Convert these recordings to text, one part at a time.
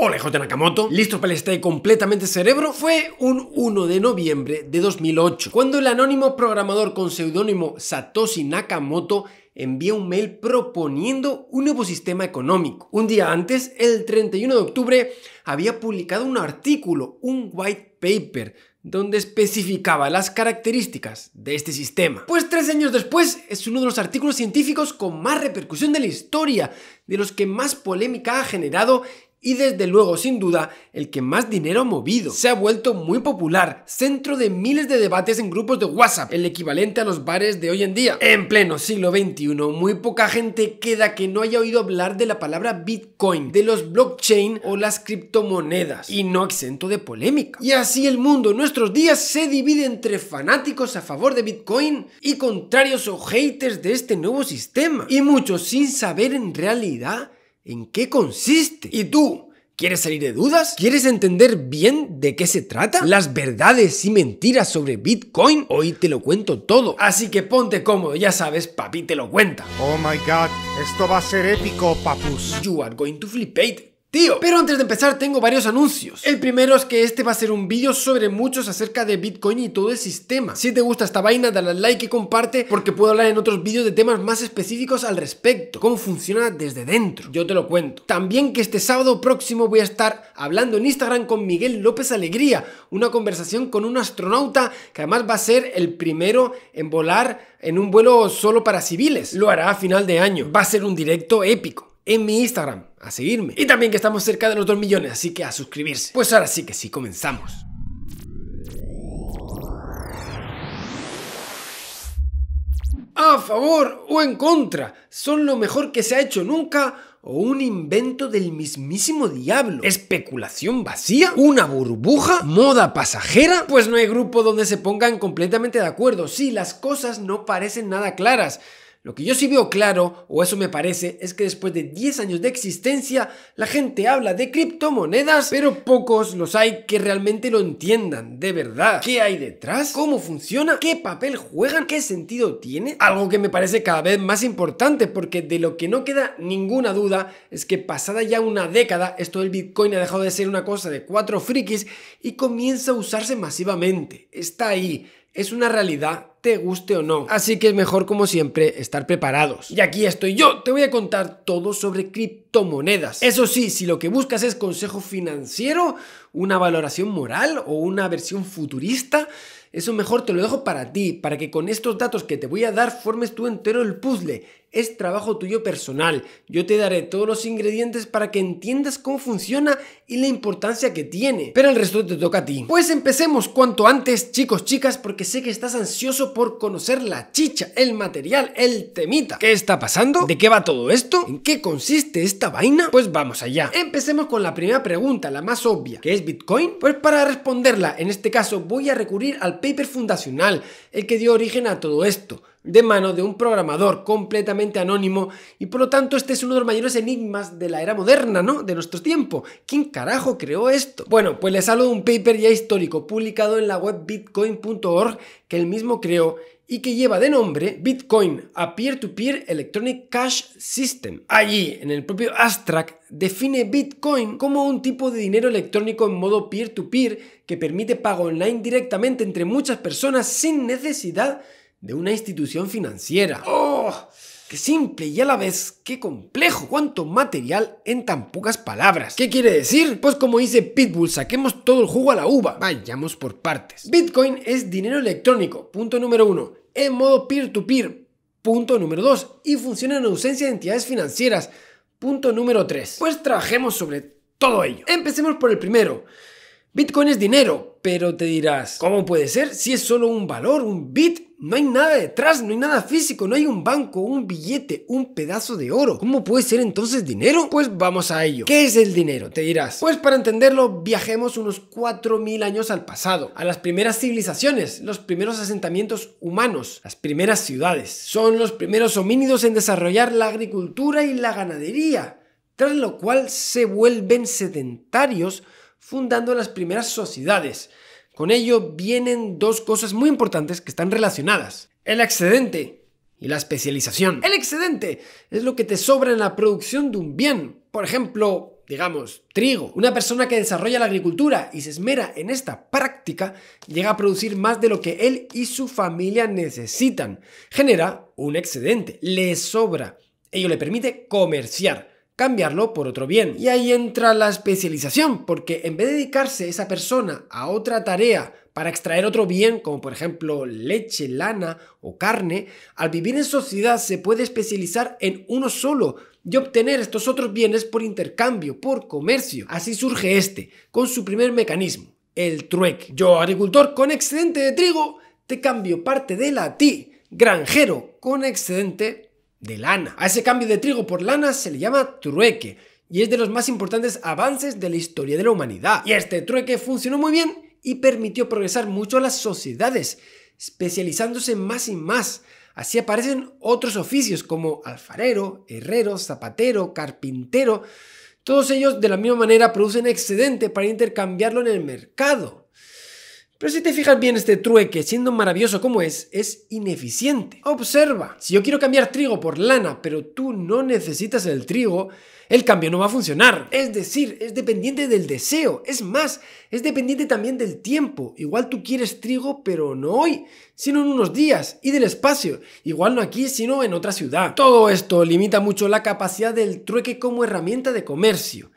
Hola hijos de Nakamoto, listos para el stay completamente cerebro, fue un 1 de noviembre de 2008, cuando el anónimo programador con seudónimo Satoshi Nakamoto envía un mail proponiendo un nuevo sistema económico. Un día antes, el 31 de octubre, había publicado un artículo, un white paper, donde especificaba las características de este sistema. Pues tres años después es uno de los artículos científicos con más repercusión de la historia, de los que más polémica ha generado y desde luego sin duda el que más dinero ha movido. Se ha vuelto muy popular, centro de miles de debates en grupos de WhatsApp, el equivalente a los bares de hoy en día. En pleno siglo XXI, muy poca gente queda que no haya oído hablar de la palabra Bitcoin, de los blockchain o las criptomonedas, y no exento de polémica. Y así el mundo en nuestros días se divide entre fanáticos a favor de Bitcoin y contrarios o haters de este nuevo sistema, y muchos sin saber en realidad en qué consiste. ¿Y tú? ¿Quieres salir de dudas? ¿Quieres entender bien de qué se trata? ¿Las verdades y mentiras sobre Bitcoin? Hoy te lo cuento todo. Así que ponte cómodo, ya sabes, papi te lo cuenta. Oh my god, esto va a ser épico, papus. You are going to flip Tío, pero antes de empezar tengo varios anuncios. El primero es que este va a ser un vídeo sobre muchos acerca de Bitcoin y todo el sistema. Si te gusta esta vaina, dale like y comparte porque puedo hablar en otros vídeos de temas más específicos al respecto, cómo funciona desde dentro. Yo te lo cuento. También que este sábado próximo voy a estar hablando en Instagram con Miguel López Alegría, una conversación con un astronauta que además va a ser el primero en volar en un vuelo solo para civiles. Lo hará a final de año. Va a ser un directo épico en mi Instagram a seguirme. Y también que estamos cerca de los 2 millones, así que a suscribirse. Pues ahora sí que sí, comenzamos. A favor o en contra, son lo mejor que se ha hecho nunca o un invento del mismísimo diablo. ¿Especulación vacía? ¿Una burbuja? ¿Moda pasajera? Pues no hay grupo donde se pongan completamente de acuerdo. Sí, las cosas no parecen nada claras. Lo que yo sí veo claro, o eso me parece, es que después de 10 años de existencia, la gente habla de criptomonedas, pero pocos los hay que realmente lo entiendan, de verdad. ¿Qué hay detrás? ¿Cómo funciona? ¿Qué papel juegan? ¿Qué sentido tiene? Algo que me parece cada vez más importante, porque de lo que no queda ninguna duda es que pasada ya una década, esto del Bitcoin ha dejado de ser una cosa de cuatro frikis y comienza a usarse masivamente. Está ahí, es una realidad te guste o no. Así que es mejor como siempre estar preparados. Y aquí estoy yo, te voy a contar todo sobre criptomonedas. Eso sí, si lo que buscas es consejo financiero, una valoración moral o una versión futurista. Eso mejor te lo dejo para ti, para que con estos datos que te voy a dar formes tú entero el puzzle. Es trabajo tuyo personal. Yo te daré todos los ingredientes para que entiendas cómo funciona y la importancia que tiene. Pero el resto te toca a ti. Pues empecemos cuanto antes, chicos, chicas, porque sé que estás ansioso por conocer la chicha, el material, el temita. ¿Qué está pasando? ¿De qué va todo esto? ¿En qué consiste esta vaina? Pues vamos allá. Empecemos con la primera pregunta, la más obvia, que Bitcoin? Pues para responderla, en este caso voy a recurrir al paper fundacional, el que dio origen a todo esto, de mano de un programador completamente anónimo y por lo tanto este es uno de los mayores enigmas de la era moderna, ¿no? De nuestro tiempo. ¿Quién carajo creó esto? Bueno, pues les hablo de un paper ya histórico publicado en la web bitcoin.org que él mismo creó y que lleva de nombre Bitcoin a Peer-to-Peer Electronic Cash System. Allí, en el propio Astrak, define Bitcoin como un tipo de dinero electrónico en modo peer-to-peer que permite pago online directamente entre muchas personas sin necesidad de una institución financiera. ¡Oh! Qué simple y a la vez qué complejo. Cuánto material en tan pocas palabras. ¿Qué quiere decir? Pues como dice Pitbull, saquemos todo el jugo a la uva. Vayamos por partes. Bitcoin es dinero electrónico, punto número uno. En modo peer-to-peer, punto número dos. Y funciona en ausencia de entidades financieras, punto número tres. Pues trabajemos sobre todo ello. Empecemos por el primero. Bitcoin es dinero, pero te dirás, ¿cómo puede ser? Si es solo un valor, un bit, no hay nada detrás, no hay nada físico, no hay un banco, un billete, un pedazo de oro. ¿Cómo puede ser entonces dinero? Pues vamos a ello. ¿Qué es el dinero? Te dirás. Pues para entenderlo, viajemos unos 4.000 años al pasado, a las primeras civilizaciones, los primeros asentamientos humanos, las primeras ciudades. Son los primeros homínidos en desarrollar la agricultura y la ganadería, tras lo cual se vuelven sedentarios fundando las primeras sociedades. Con ello vienen dos cosas muy importantes que están relacionadas. El excedente y la especialización. El excedente es lo que te sobra en la producción de un bien. Por ejemplo, digamos, trigo. Una persona que desarrolla la agricultura y se esmera en esta práctica llega a producir más de lo que él y su familia necesitan. Genera un excedente, le sobra. Ello le permite comerciar cambiarlo por otro bien. Y ahí entra la especialización, porque en vez de dedicarse esa persona a otra tarea para extraer otro bien, como por ejemplo leche, lana o carne, al vivir en sociedad se puede especializar en uno solo y obtener estos otros bienes por intercambio, por comercio. Así surge este, con su primer mecanismo, el trueque. Yo, agricultor con excedente de trigo, te cambio parte de la ti, granjero con excedente de lana. A ese cambio de trigo por lana se le llama trueque y es de los más importantes avances de la historia de la humanidad. Y este trueque funcionó muy bien y permitió progresar mucho a las sociedades, especializándose más y más. Así aparecen otros oficios como alfarero, herrero, zapatero, carpintero. Todos ellos de la misma manera producen excedente para intercambiarlo en el mercado. Pero si te fijas bien, este trueque, siendo maravilloso como es, es ineficiente. Observa, si yo quiero cambiar trigo por lana, pero tú no necesitas el trigo, el cambio no va a funcionar. Es decir, es dependiente del deseo. Es más, es dependiente también del tiempo. Igual tú quieres trigo, pero no hoy, sino en unos días, y del espacio. Igual no aquí, sino en otra ciudad. Todo esto limita mucho la capacidad del trueque como herramienta de comercio.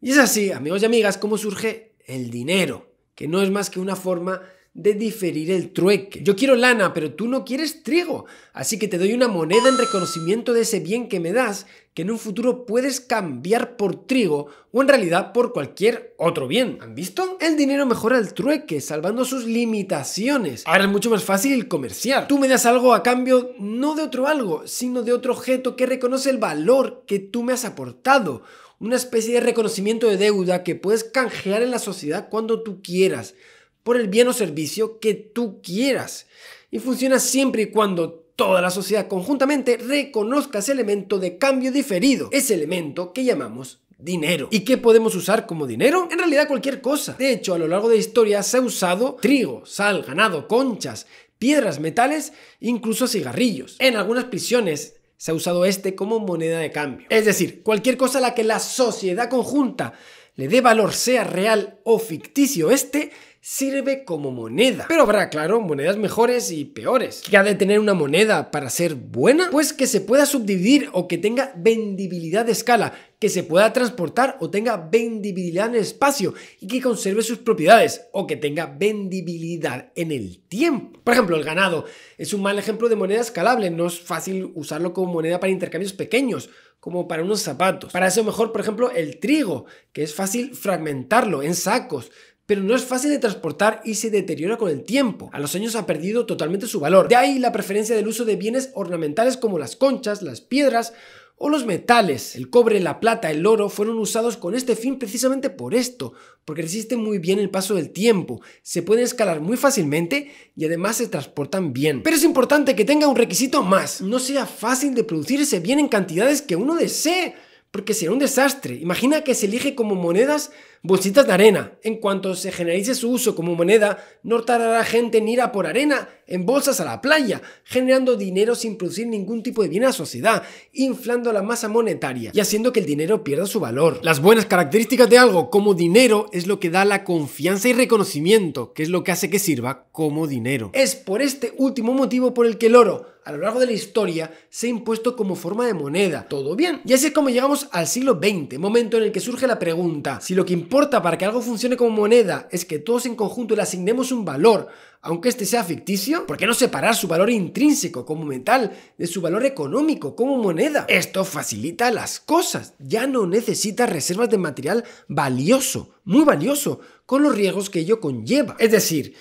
Y es así, amigos y amigas, cómo surge el dinero que no es más que una forma de diferir el trueque. Yo quiero lana, pero tú no quieres trigo, así que te doy una moneda en reconocimiento de ese bien que me das, que en un futuro puedes cambiar por trigo o en realidad por cualquier otro bien. ¿Han visto? El dinero mejora el trueque, salvando sus limitaciones. Ahora es mucho más fácil comerciar. Tú me das algo a cambio no de otro algo, sino de otro objeto que reconoce el valor que tú me has aportado una especie de reconocimiento de deuda que puedes canjear en la sociedad cuando tú quieras, por el bien o servicio que tú quieras. Y funciona siempre y cuando toda la sociedad conjuntamente reconozca ese elemento de cambio diferido, ese elemento que llamamos dinero. ¿Y qué podemos usar como dinero? En realidad cualquier cosa. De hecho, a lo largo de la historia se ha usado trigo, sal, ganado, conchas, piedras, metales, incluso cigarrillos. En algunas prisiones se ha usado este como moneda de cambio. Es decir, cualquier cosa a la que la sociedad conjunta le dé valor, sea real o ficticio, este sirve como moneda. Pero habrá, claro, monedas mejores y peores. ¿Qué ha de tener una moneda para ser buena? Pues que se pueda subdividir o que tenga vendibilidad de escala, que se pueda transportar o tenga vendibilidad en el espacio y que conserve sus propiedades o que tenga vendibilidad en el tiempo. Por ejemplo, el ganado es un mal ejemplo de moneda escalable, no es fácil usarlo como moneda para intercambios pequeños como para unos zapatos. Para eso mejor, por ejemplo, el trigo, que es fácil fragmentarlo en sacos pero no es fácil de transportar y se deteriora con el tiempo. A los años ha perdido totalmente su valor. De ahí la preferencia del uso de bienes ornamentales como las conchas, las piedras, o los metales, el cobre, la plata, el oro, fueron usados con este fin precisamente por esto, porque resisten muy bien el paso del tiempo, se pueden escalar muy fácilmente y además se transportan bien. Pero es importante que tenga un requisito más, no sea fácil de producirse bien en cantidades que uno desee porque será un desastre. Imagina que se elige como monedas bolsitas de arena. En cuanto se generalice su uso como moneda, no tardará gente en ir a por arena en bolsas a la playa, generando dinero sin producir ningún tipo de bien a la sociedad, inflando la masa monetaria y haciendo que el dinero pierda su valor. Las buenas características de algo como dinero es lo que da la confianza y reconocimiento, que es lo que hace que sirva como dinero. Es por este último motivo por el que el oro a lo largo de la historia se ha impuesto como forma de moneda. Todo bien. Y así es como llegamos al siglo XX, momento en el que surge la pregunta, si lo que importa para que algo funcione como moneda es que todos en conjunto le asignemos un valor, aunque este sea ficticio? ¿Por qué no separar su valor intrínseco como metal de su valor económico como moneda? Esto facilita las cosas. Ya no necesita reservas de material valioso, muy valioso, con los riesgos que ello conlleva. Es decir,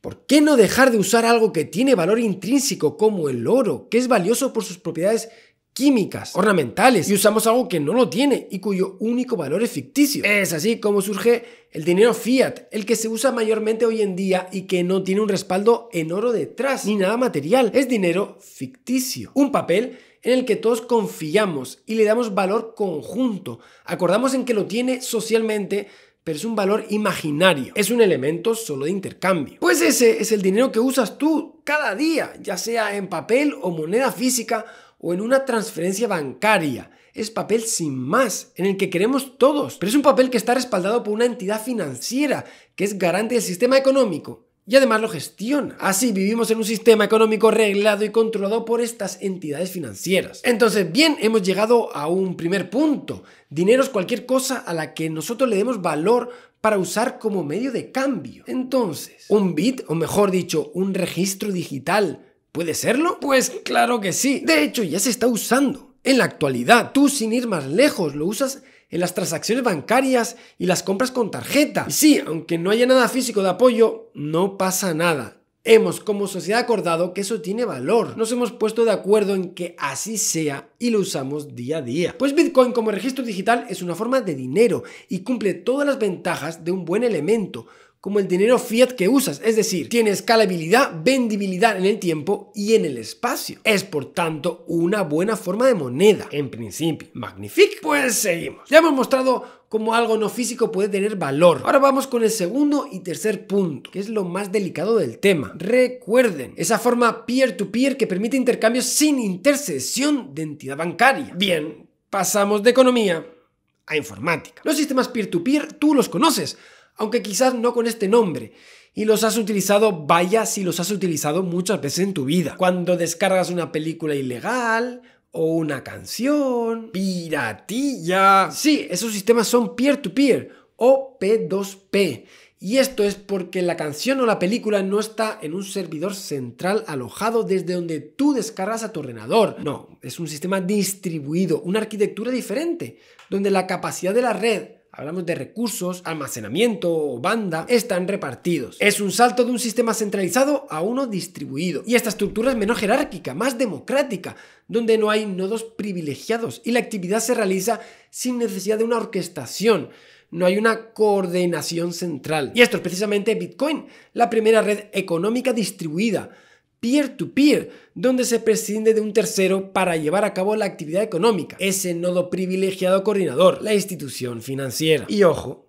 ¿Por qué no dejar de usar algo que tiene valor intrínseco como el oro, que es valioso por sus propiedades químicas, ornamentales, y usamos algo que no lo tiene y cuyo único valor es ficticio. Es así como surge el dinero fiat, el que se usa mayormente hoy en día y que no tiene un respaldo en oro detrás, ni nada material, es dinero ficticio. Un papel en el que todos confiamos y le damos valor conjunto. Acordamos en que lo tiene socialmente, pero es un valor imaginario, es un elemento solo de intercambio. Pues ese es el dinero que usas tú cada día, ya sea en papel o moneda física o en una transferencia bancaria. Es papel sin más, en el que queremos todos, pero es un papel que está respaldado por una entidad financiera que es garante del sistema económico y además lo gestiona. Así vivimos en un sistema económico reglado y controlado por estas entidades financieras. Entonces, bien, hemos llegado a un primer punto. Dinero es cualquier cosa a la que nosotros le demos valor para usar como medio de cambio. Entonces, un bit, o mejor dicho, un registro digital ¿Puede serlo? Pues claro que sí. De hecho, ya se está usando. En la actualidad, tú sin ir más lejos, lo usas en las transacciones bancarias y las compras con tarjeta. Y sí, aunque no haya nada físico de apoyo, no pasa nada. Hemos como sociedad acordado que eso tiene valor. Nos hemos puesto de acuerdo en que así sea y lo usamos día a día. Pues Bitcoin como registro digital es una forma de dinero y cumple todas las ventajas de un buen elemento como el dinero fiat que usas, es decir, tiene escalabilidad, vendibilidad en el tiempo y en el espacio. Es por tanto una buena forma de moneda, en principio. Magnífico. Pues seguimos. Ya hemos mostrado cómo algo no físico puede tener valor. Ahora vamos con el segundo y tercer punto, que es lo más delicado del tema. Recuerden, esa forma peer-to-peer que permite intercambios sin intercesión de entidad bancaria. Bien, pasamos de economía a informática. Los sistemas peer to -peer, tú los conoces aunque quizás no con este nombre. Y los has utilizado, vaya si los has utilizado muchas veces en tu vida. Cuando descargas una película ilegal o una canción, piratilla. Sí, esos sistemas son peer-to-peer o P2P. Y esto es porque la canción o la película no está en un servidor central alojado desde donde tú descargas a tu ordenador. No, es un sistema distribuido, una arquitectura diferente, donde la capacidad de la red hablamos de recursos, almacenamiento, o banda, están repartidos. Es un salto de un sistema centralizado a uno distribuido. Y esta estructura es menos jerárquica, más democrática, donde no hay nodos privilegiados y la actividad se realiza sin necesidad de una orquestación. No hay una coordinación central. Y esto es precisamente Bitcoin, la primera red económica distribuida peer-to-peer, donde se prescinde de un tercero para llevar a cabo la actividad económica, ese nodo privilegiado coordinador, la institución financiera. Y ojo,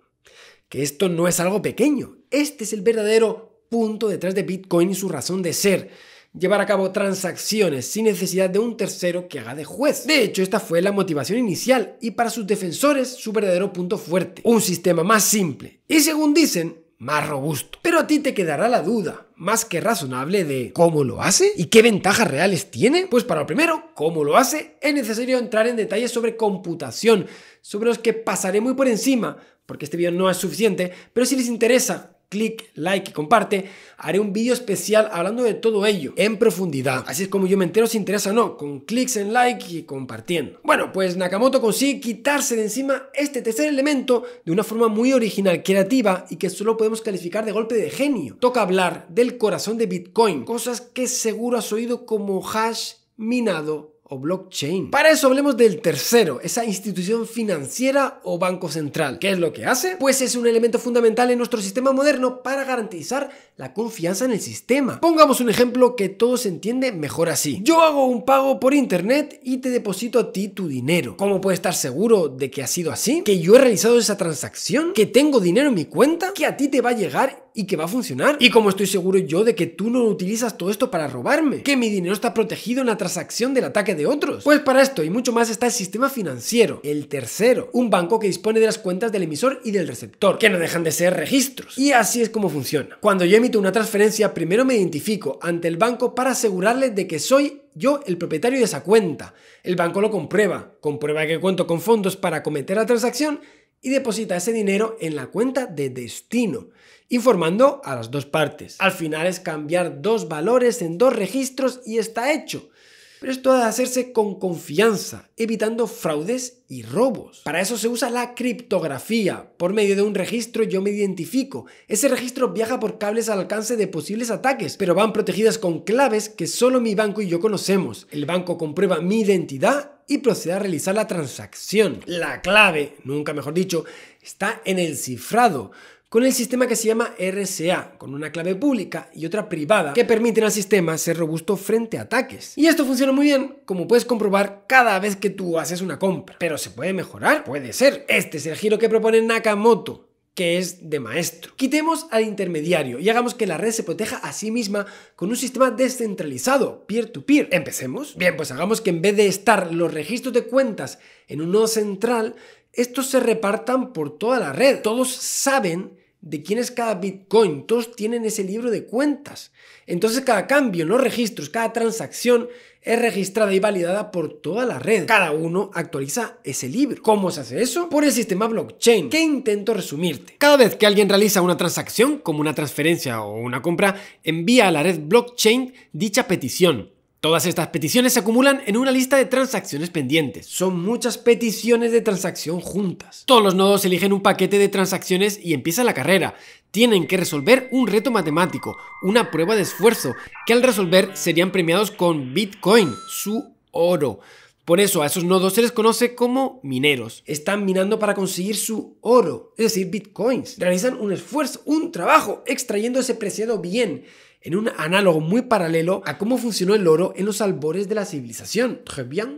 que esto no es algo pequeño, este es el verdadero punto detrás de Bitcoin y su razón de ser. Llevar a cabo transacciones sin necesidad de un tercero que haga de juez. De hecho, esta fue la motivación inicial y para sus defensores su verdadero punto fuerte. Un sistema más simple y según dicen, más robusto. Pero a ti te quedará la duda, más que razonable, de cómo lo hace y qué ventajas reales tiene. Pues para lo primero, cómo lo hace, es necesario entrar en detalles sobre computación, sobre los que pasaré muy por encima, porque este video no es suficiente, pero si les interesa clic, like y comparte, haré un vídeo especial hablando de todo ello en profundidad. Así es como yo me entero si interesa o no, con clics en like y compartiendo. Bueno, pues Nakamoto consigue quitarse de encima este tercer elemento de una forma muy original, creativa y que solo podemos calificar de golpe de genio. Toca hablar del corazón de Bitcoin, cosas que seguro has oído como hash minado o blockchain. Para eso hablemos del tercero, esa institución financiera o banco central. ¿Qué es lo que hace? Pues es un elemento fundamental en nuestro sistema moderno para garantizar la confianza en el sistema. Pongamos un ejemplo que todo se entiende mejor así. Yo hago un pago por internet y te deposito a ti tu dinero. ¿Cómo puedes estar seguro de que ha sido así? ¿Que yo he realizado esa transacción? ¿Que tengo dinero en mi cuenta? ¿Que a ti te va a llegar y que va a funcionar. Y como estoy seguro yo de que tú no utilizas todo esto para robarme, que mi dinero está protegido en la transacción del ataque de otros. Pues para esto y mucho más está el sistema financiero, el tercero, un banco que dispone de las cuentas del emisor y del receptor, que no dejan de ser registros. Y así es como funciona. Cuando yo emito una transferencia, primero me identifico ante el banco para asegurarle de que soy yo el propietario de esa cuenta. El banco lo comprueba, comprueba que cuento con fondos para cometer la transacción y deposita ese dinero en la cuenta de destino, informando a las dos partes. Al final es cambiar dos valores en dos registros y está hecho. Pero esto ha de hacerse con confianza, evitando fraudes y robos. Para eso se usa la criptografía. Por medio de un registro yo me identifico. Ese registro viaja por cables al alcance de posibles ataques, pero van protegidas con claves que solo mi banco y yo conocemos. El banco comprueba mi identidad y procede a realizar la transacción. La clave, nunca mejor dicho, está en el cifrado con el sistema que se llama RSA, con una clave pública y otra privada que permiten al sistema ser robusto frente a ataques. Y esto funciona muy bien, como puedes comprobar cada vez que tú haces una compra. Pero se puede mejorar, puede ser. Este es el giro que propone Nakamoto que es de maestro. Quitemos al intermediario y hagamos que la red se proteja a sí misma con un sistema descentralizado, peer to -peer. Empecemos. Bien, pues hagamos que en vez de estar los registros de cuentas en un nodo central, estos se repartan por toda la red. Todos saben de quién es cada Bitcoin. Todos tienen ese libro de cuentas. Entonces cada cambio en los registros, cada transacción es registrada y validada por toda la red. Cada uno actualiza ese libro. ¿Cómo se hace eso? Por el sistema blockchain, Qué intento resumirte. Cada vez que alguien realiza una transacción, como una transferencia o una compra, envía a la red blockchain dicha petición Todas estas peticiones se acumulan en una lista de transacciones pendientes. Son muchas peticiones de transacción juntas. Todos los nodos eligen un paquete de transacciones y empieza la carrera. Tienen que resolver un reto matemático, una prueba de esfuerzo, que al resolver serían premiados con Bitcoin, su oro. Por eso a esos nodos se les conoce como mineros. Están minando para conseguir su oro, es decir, bitcoins. Realizan un esfuerzo, un trabajo, extrayendo ese preciado bien en un análogo muy paralelo a cómo funcionó el oro en los albores de la civilización.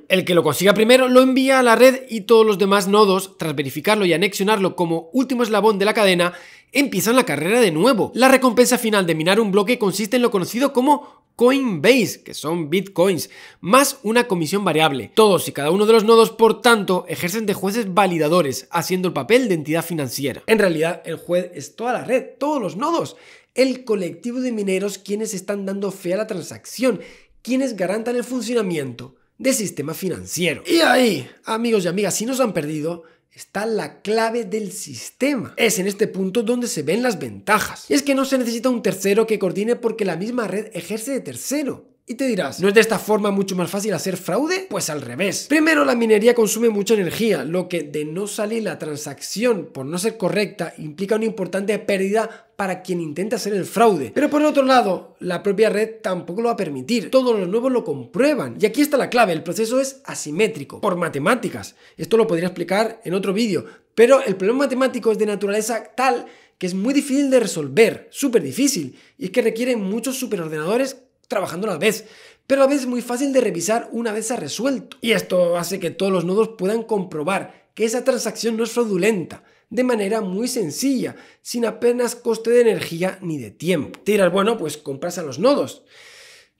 El que lo consiga primero lo envía a la red y todos los demás nodos, tras verificarlo y anexionarlo como último eslabón de la cadena, empiezan la carrera de nuevo. La recompensa final de minar un bloque consiste en lo conocido como Coinbase, que son bitcoins, más una comisión variable. Todos y cada uno de los nodos, por tanto, ejercen de jueces validadores, haciendo el papel de entidad financiera. En realidad, el juez es toda la red, todos los nodos el colectivo de mineros quienes están dando fe a la transacción, quienes garantan el funcionamiento del sistema financiero. Y ahí, amigos y amigas, si nos han perdido, está la clave del sistema. Es en este punto donde se ven las ventajas. Y es que no se necesita un tercero que coordine porque la misma red ejerce de tercero. Y te dirás, ¿no es de esta forma mucho más fácil hacer fraude? Pues al revés. Primero, la minería consume mucha energía, lo que de no salir la transacción por no ser correcta implica una importante pérdida para quien intenta hacer el fraude. Pero por otro lado, la propia red tampoco lo va a permitir. Todos los nuevos lo comprueban. Y aquí está la clave, el proceso es asimétrico, por matemáticas. Esto lo podría explicar en otro vídeo. Pero el problema matemático es de naturaleza tal que es muy difícil de resolver, súper difícil, y es que requiere muchos superordenadores trabajando a la vez, pero a veces es muy fácil de revisar una vez se ha resuelto. Y esto hace que todos los nodos puedan comprobar que esa transacción no es fraudulenta, de manera muy sencilla, sin apenas coste de energía ni de tiempo. Te bueno, pues compras a los nodos.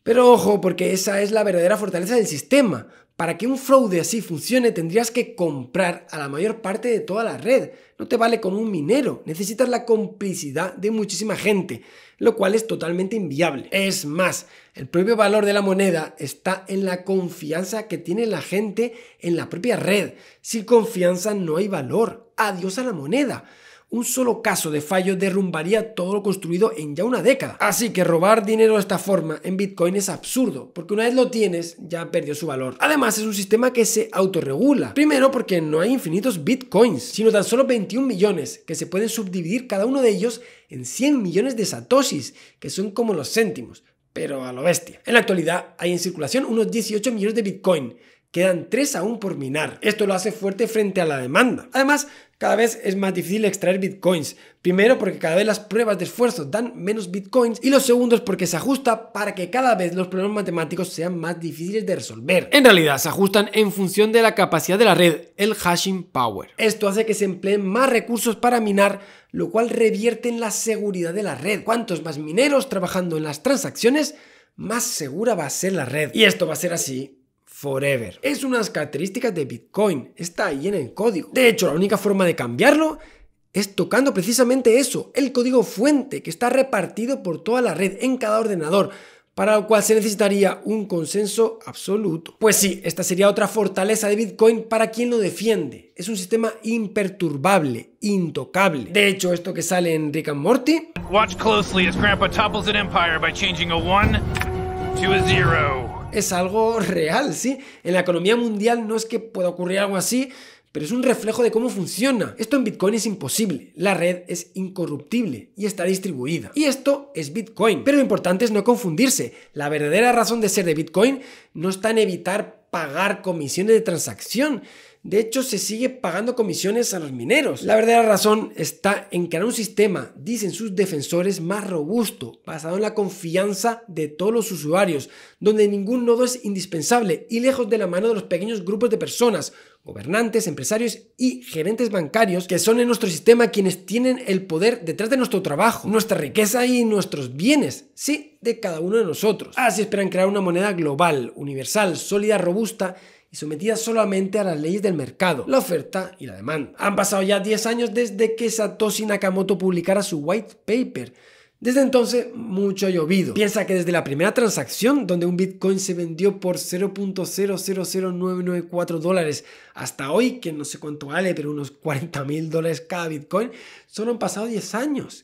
Pero ojo, porque esa es la verdadera fortaleza del sistema para que un fraude así funcione tendrías que comprar a la mayor parte de toda la red. No te vale con un minero, necesitas la complicidad de muchísima gente, lo cual es totalmente inviable. Es más, el propio valor de la moneda está en la confianza que tiene la gente en la propia red. Sin confianza no hay valor. Adiós a la moneda. Un solo caso de fallo derrumbaría todo lo construido en ya una década. Así que robar dinero de esta forma en Bitcoin es absurdo, porque una vez lo tienes ya perdió su valor. Además es un sistema que se autorregula. Primero porque no hay infinitos Bitcoins, sino tan solo 21 millones, que se pueden subdividir cada uno de ellos en 100 millones de satoshis, que son como los céntimos pero a lo bestia. En la actualidad hay en circulación unos 18 millones de Bitcoin, Quedan tres aún por minar. Esto lo hace fuerte frente a la demanda. Además, cada vez es más difícil extraer bitcoins. Primero porque cada vez las pruebas de esfuerzo dan menos bitcoins y los segundos porque se ajusta para que cada vez los problemas matemáticos sean más difíciles de resolver. En realidad se ajustan en función de la capacidad de la red, el hashing power. Esto hace que se empleen más recursos para minar, lo cual revierte en la seguridad de la red. Cuantos más mineros trabajando en las transacciones, más segura va a ser la red. Y esto va a ser así Forever. Es una características de Bitcoin, está ahí en el código. De hecho, la única forma de cambiarlo es tocando precisamente eso, el código fuente que está repartido por toda la red en cada ordenador, para lo cual se necesitaría un consenso absoluto. Pues sí, esta sería otra fortaleza de Bitcoin para quien lo defiende. Es un sistema imperturbable, intocable. De hecho, esto que sale en Rick and Morty. Watch closely as Grandpa topples an empire by changing a to a es algo real, ¿sí? En la economía mundial no es que pueda ocurrir algo así, pero es un reflejo de cómo funciona. Esto en Bitcoin es imposible. La red es incorruptible y está distribuida. Y esto es Bitcoin. Pero lo importante es no confundirse. La verdadera razón de ser de Bitcoin no está en evitar pagar comisiones de transacción, de hecho se sigue pagando comisiones a los mineros. La verdadera razón está en crear un sistema, dicen sus defensores, más robusto, basado en la confianza de todos los usuarios, donde ningún nodo es indispensable y lejos de la mano de los pequeños grupos de personas, gobernantes, empresarios y gerentes bancarios, que son en nuestro sistema quienes tienen el poder detrás de nuestro trabajo, nuestra riqueza y nuestros bienes, sí, de cada uno de nosotros. Así esperan crear una moneda global, universal, sólida, robusta, y sometida solamente a las leyes del mercado, la oferta y la demanda. Han pasado ya 10 años desde que Satoshi Nakamoto publicara su white paper. Desde entonces, mucho ha llovido. Piensa que desde la primera transacción, donde un Bitcoin se vendió por 0.000994 dólares, hasta hoy, que no sé cuánto vale, pero unos 40 mil dólares cada Bitcoin, solo han pasado 10 años.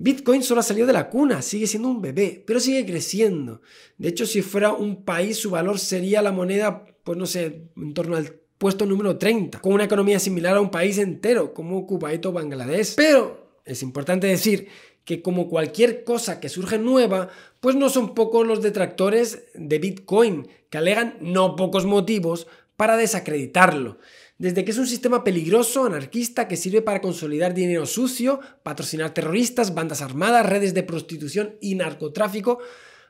Bitcoin solo ha salido de la cuna, sigue siendo un bebé, pero sigue creciendo. De hecho, si fuera un país, su valor sería la moneda pues no sé, en torno al puesto número 30, con una economía similar a un país entero como y o Bangladesh. Pero es importante decir que como cualquier cosa que surge nueva, pues no son pocos los detractores de Bitcoin, que alegan no pocos motivos para desacreditarlo. Desde que es un sistema peligroso, anarquista, que sirve para consolidar dinero sucio, patrocinar terroristas, bandas armadas, redes de prostitución y narcotráfico,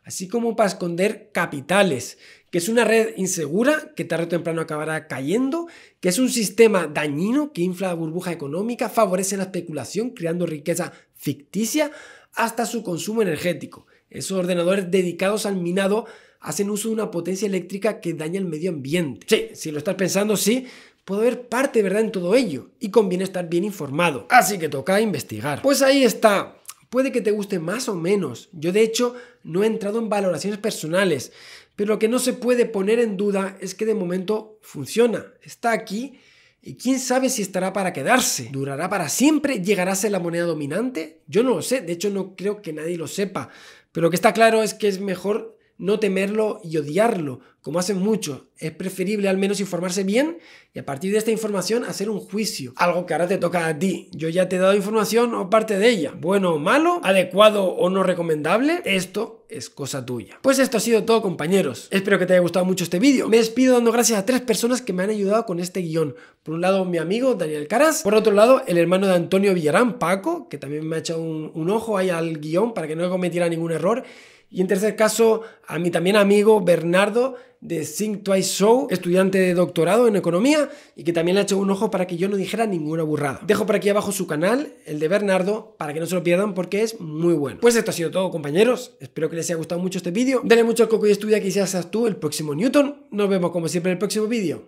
así como para esconder capitales, que es una red insegura que tarde o temprano acabará cayendo, que es un sistema dañino que infla la burbuja económica, favorece la especulación creando riqueza ficticia hasta su consumo energético. Esos ordenadores dedicados al minado hacen uso de una potencia eléctrica que daña el medio ambiente. Sí, si lo estás pensando, sí, puedo haber parte de verdad en todo ello y conviene estar bien informado. Así que toca investigar. Pues ahí está Puede que te guste más o menos. Yo de hecho no he entrado en valoraciones personales, pero lo que no se puede poner en duda es que de momento funciona. Está aquí y quién sabe si estará para quedarse. ¿Durará para siempre? ¿Llegará a ser la moneda dominante? Yo no lo sé, de hecho no creo que nadie lo sepa. Pero lo que está claro es que es mejor no temerlo y odiarlo, como hacen muchos. Es preferible al menos informarse bien y a partir de esta información hacer un juicio. Algo que ahora te toca a ti. Yo ya te he dado información o parte de ella. Bueno o malo, adecuado o no recomendable, esto es cosa tuya. Pues esto ha sido todo compañeros. Espero que te haya gustado mucho este vídeo. Me despido dando gracias a tres personas que me han ayudado con este guión. Por un lado mi amigo Daniel Caras. Por otro lado el hermano de Antonio Villarán, Paco, que también me ha echado un, ojo ahí al guión para que no cometiera ningún error. Y en tercer caso, a mi también amigo Bernardo de Think Twice Show, estudiante de doctorado en economía y que también le ha hecho un ojo para que yo no dijera ninguna burrada. Dejo por aquí abajo su canal, el de Bernardo, para que no se lo pierdan porque es muy bueno. Pues esto ha sido todo, compañeros. Espero que les haya gustado mucho este vídeo. Denle mucho al coco y estudia que seas tú el próximo Newton. Nos vemos como siempre en el próximo vídeo.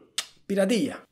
Piratilla.